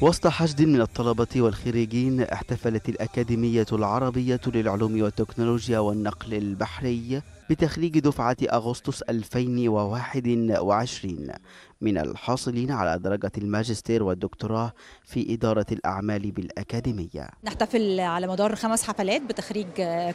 وسط حشد من الطلبة والخريجين احتفلت الأكاديمية العربية للعلوم والتكنولوجيا والنقل البحري بتخريج دفعة أغسطس 2021 من الحاصلين على درجة الماجستير والدكتوراه في إدارة الأعمال بالأكاديمية نحتفل على مدار خمس حفلات بتخريج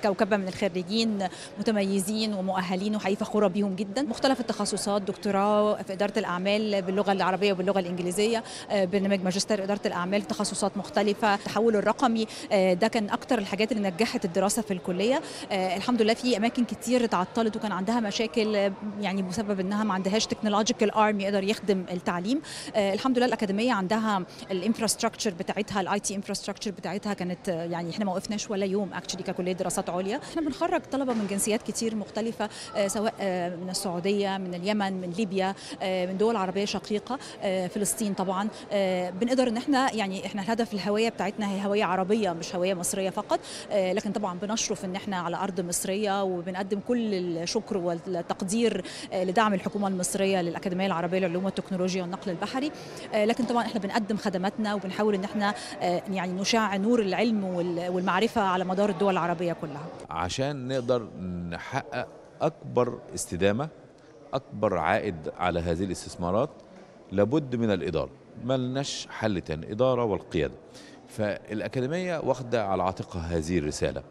كوكبة من الخريجين متميزين ومؤهلين وحقيقة فخورة بيهم جدا مختلف التخصصات دكتوراه في إدارة الأعمال باللغة العربية وباللغة الإنجليزية آه، برنامج ماجستير إدارة الأعمال في تخصصات مختلفة التحول الرقمي آه، ده كان أكتر الحاجات اللي نجحت الدراسة في الكلية آه، الحمد لله في أماكن كتير اتعطلت وكان عندها مشاكل يعني بسبب انها ما عندهاش تكنولوجيكال ارم يقدر يخدم التعليم آه، الحمد لله الاكاديميه عندها الانفراستراكشر بتاعتها الاي تي انفراستراكشر بتاعتها كانت آه، يعني احنا ما وقفناش ولا يوم اكشلي ككليه دراسات عليا احنا بنخرج طلبه من جنسيات كتير مختلفه آه، سواء من السعوديه من اليمن من ليبيا من دول عربيه شقيقه فلسطين طبعا بنقدر ان احنا يعني احنا الهدف الهويه بتاعتنا هي هويه عربيه مش هويه مصريه فقط لكن طبعا بنشرف ان احنا على ارض مصريه وبنقدم كل كل الشكر والتقدير آه، لدعم الحكومه المصريه للاكاديميه العربيه للعلوم والتكنولوجيا والنقل البحري آه، لكن طبعا احنا بنقدم خدماتنا وبنحاول ان احنا آه، يعني نشاع نور العلم والمعرفه على مدار الدول العربيه كلها عشان نقدر نحقق اكبر استدامه اكبر عائد على هذه الاستثمارات لابد من الاداره ما لناش حل تاني اداره والقياده فالاكاديميه واخده على عاتقها هذه الرساله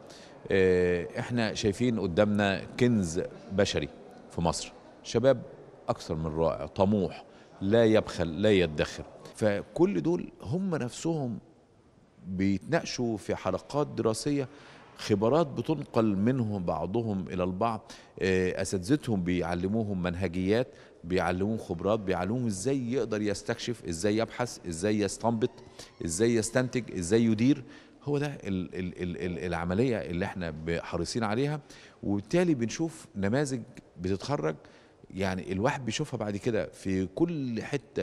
آه، احنا شايفين قدامنا كنز بشري في مصر شباب اكثر من رائع طموح لا يبخل لا يدخر فكل دول هم نفسهم بيتناقشوا في حلقات دراسيه خبرات بتنقل منهم بعضهم الى البعض آه، اساتذتهم بيعلموهم منهجيات بيعلموهم خبرات بيعلموهم ازاي يقدر يستكشف ازاي يبحث ازاي يستنبط ازاي يستنتج ازاي يدير هو ده العملية اللي احنا حريصين عليها وبالتالي بنشوف نماذج بتتخرج يعني الواحد بيشوفها بعد كده في كل حتة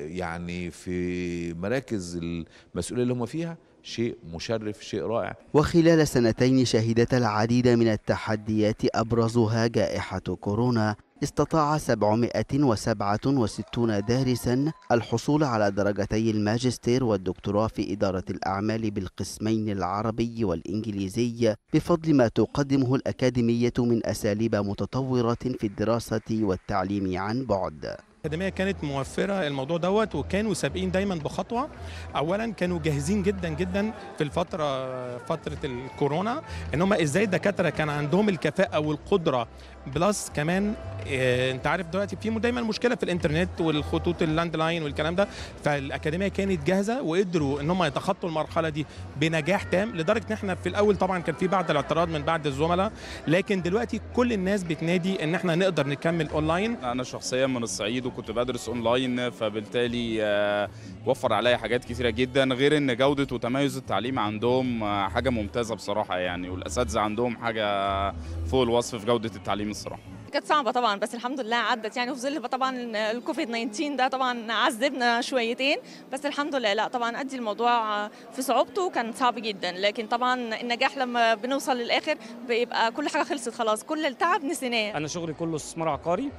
يعني في مراكز المسؤولية اللي هم فيها شيء مشرف شيء رائع وخلال سنتين شهدت العديد من التحديات أبرزها جائحة كورونا استطاع 767 دارسا الحصول على درجتي الماجستير والدكتوراه في إدارة الأعمال بالقسمين العربي والإنجليزي بفضل ما تقدمه الأكاديمية من أساليب متطورة في الدراسة والتعليم عن بعد الاكاديميه كانت موفره الموضوع دوت وكانوا سابقين دايما بخطوه اولا كانوا جاهزين جدا جدا في الفتره فتره الكورونا ان هم ازاي الدكاتره كان عندهم الكفاءه والقدره بلس كمان آه، انت عارف دلوقتي في دايما مشكله في الانترنت والخطوط اللاند لاين والكلام ده فالاكاديميه كانت جاهزه وقدروا ان هم يتخطوا المرحله دي بنجاح تام لدرجه ان احنا في الاول طبعا كان في بعض الاعتراض من بعض الزملاء لكن دلوقتي كل الناس بتنادي ان احنا نقدر نكمل اونلاين انا شخصيا من الصعيد كنت بدرس اونلاين فبالتالي آه، وفر عليا حاجات كثيره جدا غير ان جوده وتميز التعليم عندهم آه، حاجه ممتازه بصراحه يعني والاساتذه عندهم حاجه فوق الوصف في جوده التعليم الصراحه كانت صعبه طبعا بس الحمد لله عدت يعني وفي ظل طبعا الكوفيد 19 ده طبعا عذبنا شويتين بس الحمد لله لا طبعا ادي الموضوع في صعوبته كان صعب جدا لكن طبعا النجاح لما بنوصل للاخر بيبقى كل حاجه خلصت خلاص كل التعب نسيناه انا شغلي كله استثمار عقاري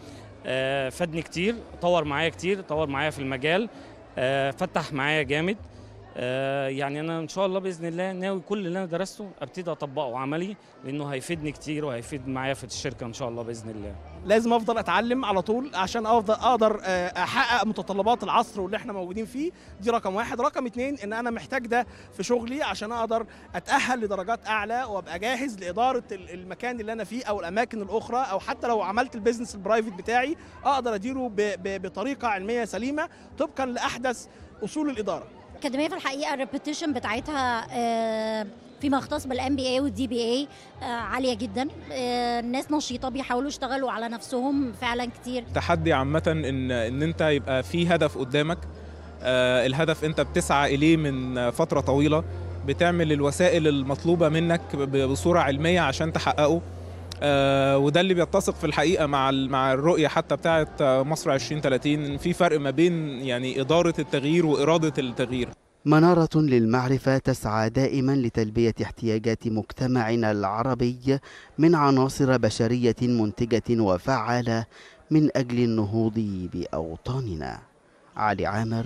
آه، فادني كتير طور معايا كتير طور معايا في المجال آه، فتح معايا جامد آه، يعني انا ان شاء الله باذن الله ناوي كل اللي انا درسته ابتدي اطبقه عملي لانه هيفيدني كتير وهيفيد معايا في الشركه ان شاء الله باذن الله لازم افضل اتعلم على طول عشان افضل اقدر آه، احقق متطلبات العصر واللي احنا موجودين فيه دي رقم واحد رقم اتنين ان انا محتاج ده في شغلي عشان اقدر اتاهل لدرجات اعلى وابقى جاهز لاداره المكان اللي انا فيه او الاماكن الاخرى او حتى لو عملت البيزنس البرايفت بتاعي اقدر اديره بطريقه علميه سليمه طبقا لاحدث اصول الاداره الاكاديميه في الحقيقه الريبيتيشن بتاعتها آه، فيما يختص بالـ بي اي والدي بي اي آه، عاليه جدا آه، الناس نشيطه بيحاولوا يشتغلوا على نفسهم فعلا كتير تحدي عامه ان ان انت يبقى في هدف قدامك الهدف انت بتسعى اليه من فتره طويله بتعمل الوسائل المطلوبه منك بصوره علميه عشان تحققه آه، وده اللي بيتسق في الحقيقه مع مع الرؤيه حتى بتاعه مصر 2030 في فرق ما بين يعني اداره التغيير واراده التغيير منارة للمعرفة تسعى دائما لتلبية احتياجات مجتمعنا العربي من عناصر بشرية منتجة وفعالة من أجل النهوض بأوطاننا علي عامر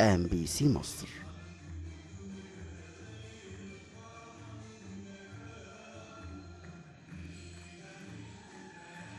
أم بي سي مصر